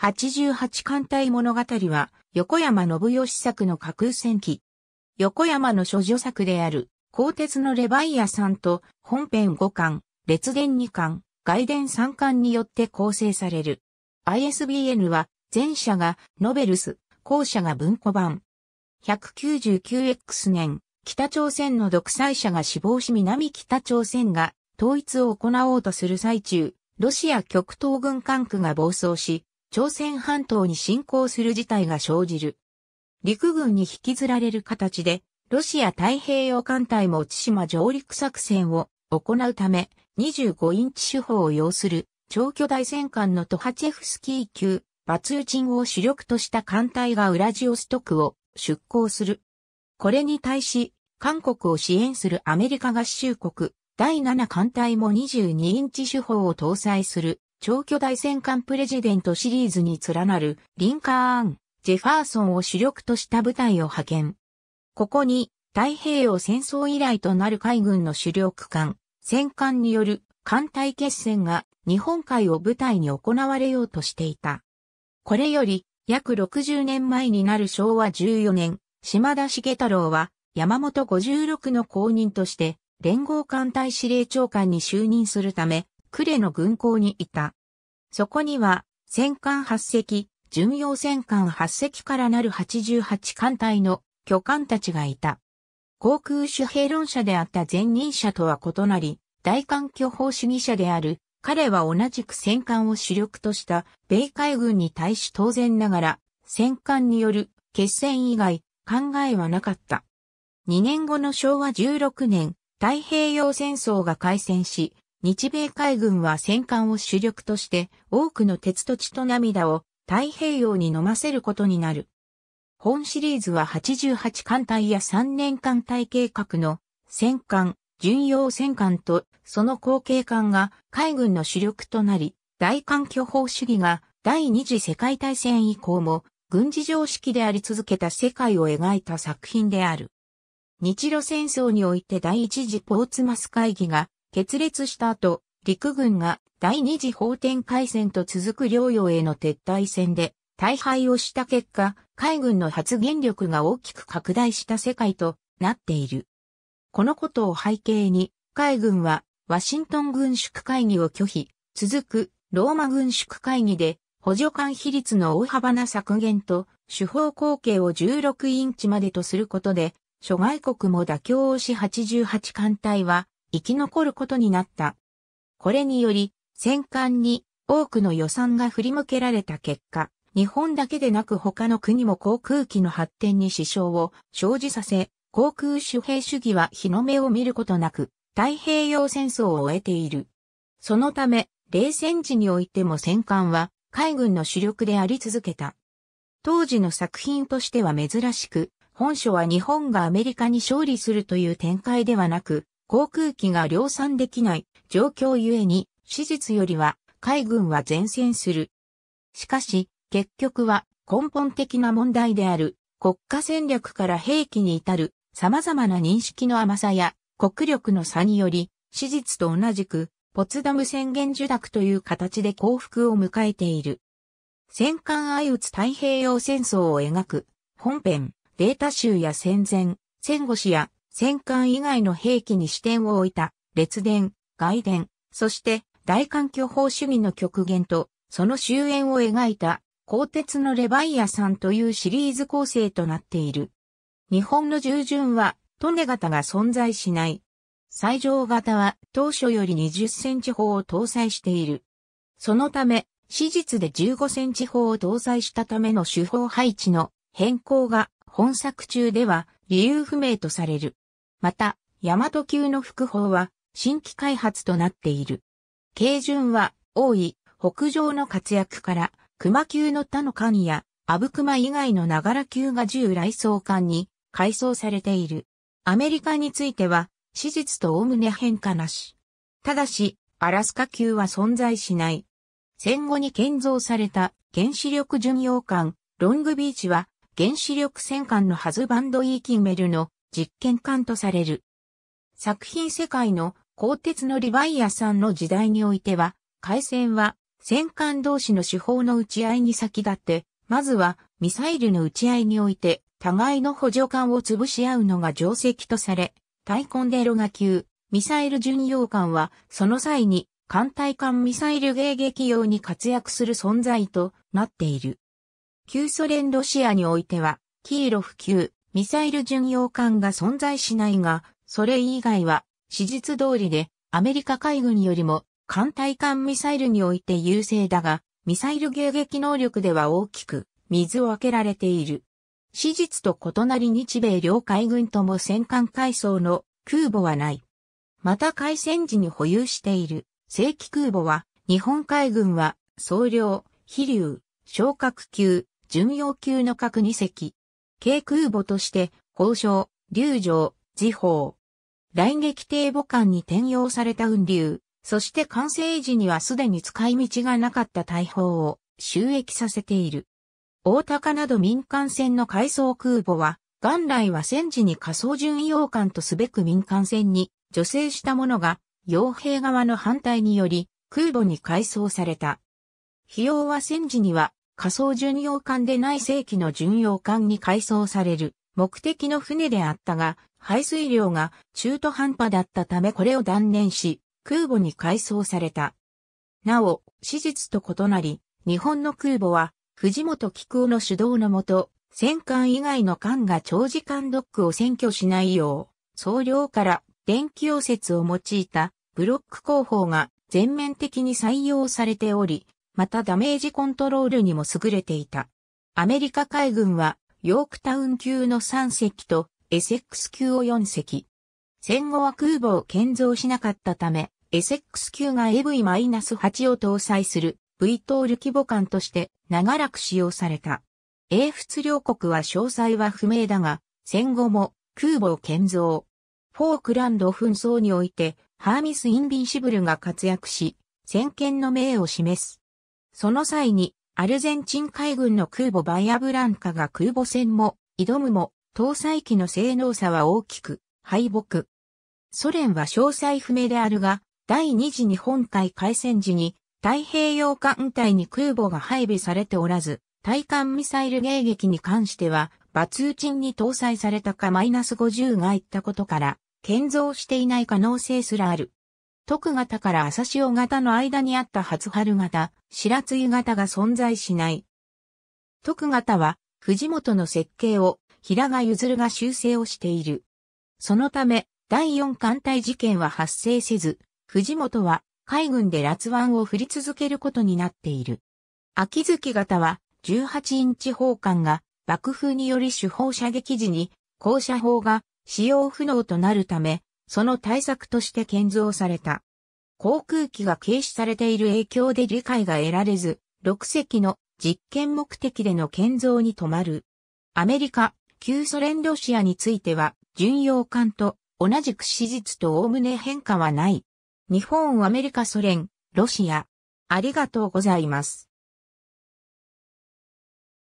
88艦隊物語は、横山信義作の架空戦記。横山の諸女作である、鋼鉄のレバイアさんと、本編5巻、列伝2巻、外伝3巻によって構成される。ISBN は、前者が、ノベルス、後者が文庫版。199X 年、北朝鮮の独裁者が死亡し南北朝鮮が統一を行おうとする最中、ロシア極東軍管区が暴走し、朝鮮半島に侵攻する事態が生じる。陸軍に引きずられる形で、ロシア太平洋艦隊も千島上陸作戦を行うため、25インチ手法を要する超巨大戦艦のトハチェフスキー級、バツーチンを主力とした艦隊がウラジオストクを出港する。これに対し、韓国を支援するアメリカ合衆国、第7艦隊も22インチ手法を搭載する長距大戦艦プレジデントシリーズに連なるリンカーン、ジェファーソンを主力とした部隊を派遣。ここに太平洋戦争以来となる海軍の主力艦、戦艦による艦隊決戦が日本海を舞台に行われようとしていた。これより約60年前になる昭和14年、島田茂太郎は山本56の公認として連合艦隊司令長官に就任するため呉の軍港にいた。そこには、戦艦8隻、巡洋戦艦8隻からなる88艦隊の巨艦たちがいた。航空主兵論者であった前任者とは異なり、大艦巨砲主義者である彼は同じく戦艦を主力とした米海軍に対し当然ながら、戦艦による決戦以外考えはなかった。2年後の昭和16年、太平洋戦争が開戦し、日米海軍は戦艦を主力として多くの鉄と血と涙を太平洋に飲ませることになる。本シリーズは88艦隊や3年艦隊計画の戦艦、巡洋戦艦とその後継艦が海軍の主力となり、大艦巨砲主義が第二次世界大戦以降も軍事常識であり続けた世界を描いた作品である。日露戦争において第一次ポーツマス会議が決裂した後、陸軍が第二次法典海戦と続く領洋への撤退戦で大敗をした結果、海軍の発言力が大きく拡大した世界となっている。このことを背景に、海軍はワシントン軍縮会議を拒否、続くローマ軍縮会議で補助官比率の大幅な削減と手法口径を16インチまでとすることで、諸外国も妥協をし88艦隊は生き残ることになった。これにより、戦艦に多くの予算が振り向けられた結果、日本だけでなく他の国も航空機の発展に支障を生じさせ、航空主兵主義は日の目を見ることなく、太平洋戦争を終えている。そのため、冷戦時においても戦艦は海軍の主力であり続けた。当時の作品としては珍しく、本書は日本がアメリカに勝利するという展開ではなく、航空機が量産できない状況ゆえに、史実よりは海軍は前線する。しかし、結局は根本的な問題である国家戦略から兵器に至る様々な認識の甘さや国力の差により、史実と同じくポツダム宣言受諾という形で降伏を迎えている。戦艦相打つ太平洋戦争を描く本編、データ集や戦前、戦後史や戦艦以外の兵器に視点を置いた列伝、外伝、そして大環境法主義の極限とその終焉を描いた鋼鉄のレバイアさんというシリーズ構成となっている。日本の従順はトネ型が存在しない。最上型は当初より20センチ砲を搭載している。そのため、史実で15センチ砲を搭載したための手法配置の変更が本作中では理由不明とされる。また、大和級の副法は新規開発となっている。軽順は、多い。北上の活躍から、熊級の他の艦や、阿ク熊以外のながら級が従来総艦に改装されている。アメリカについては、史実と概ね変化なし。ただし、アラスカ級は存在しない。戦後に建造された原子力巡洋艦、ロングビーチは、原子力戦艦のハズバンド・イー・キンメルの実験艦とされる。作品世界の鋼鉄のリヴァイアさんの時代においては、海戦は戦艦同士の手法の打ち合いに先立って、まずはミサイルの打ち合いにおいて互いの補助艦を潰し合うのが定石とされ、タイコンデロが級、ミサイル巡洋艦はその際に艦隊艦ミサイル迎撃用に活躍する存在となっている。旧ソ連ロシアにおいては、キーロフ級、ミサイル巡洋艦が存在しないが、それ以外は、史実通りで、アメリカ海軍よりも、艦隊艦ミサイルにおいて優勢だが、ミサイル迎撃能力では大きく、水を開けられている。史実と異なり日米両海軍とも戦艦海藻の空母はない。また海戦時に保有している正規空母は、日本海軍は、総量、飛竜、昇格級、巡洋級の各2隻、軽空母として、交渉、流城、時報。来撃艇母艦に転用された雲流、そして完成時にはすでに使い道がなかった大砲を収益させている。大高など民間船の海藻空母は、元来は戦時に仮想巡洋艦とすべく民間船に助成したものが、傭兵側の反対により空母に改装された。費用は戦時には仮想巡洋艦でない世紀の巡洋艦に改装される目的の船であったが、排水量が中途半端だったためこれを断念し、空母に改装された。なお、史実と異なり、日本の空母は、藤本菊夫の主導のもと、戦艦以外の艦が長時間ドックを占拠しないよう、総量から電気溶接を用いたブロック工法が全面的に採用されており、またダメージコントロールにも優れていた。アメリカ海軍は、ヨークタウン級の3隻と、エセックス級を4隻。戦後は空母を建造しなかったため、エセックス級が AV-8 を搭載する V トール規模艦として長らく使用された。英仏両国は詳細は不明だが、戦後も空母を建造。フォークランド紛争において、ハーミス・インビンシブルが活躍し、先見の命を示す。その際に、アルゼンチン海軍の空母バイアブランカが空母戦も、挑むも、搭載機の性能差は大きく、敗北。ソ連は詳細不明であるが、第二次日本海海戦時に、太平洋艦隊に空母が配備されておらず、対艦ミサイル迎撃に関しては、バツーチンに搭載されたかマイナス50がいったことから、建造していない可能性すらある。徳型から朝潮型の間にあった初春型、白露型が存在しない。徳型は、藤本の設計を、平賀譲が修正をしている。そのため、第四艦隊事件は発生せず、藤本は、海軍で辣腕を振り続けることになっている。秋月型は、18インチ砲艦が、爆風により手法射撃時に、降射砲が使用不能となるため、その対策として建造された。航空機が軽止されている影響で理解が得られず、6隻の実験目的での建造に止まる。アメリカ、旧ソ連ロシアについては、巡洋艦と同じく史実と概ね変化はない。日本、アメリカ、ソ連、ロシア。ありがとうございます。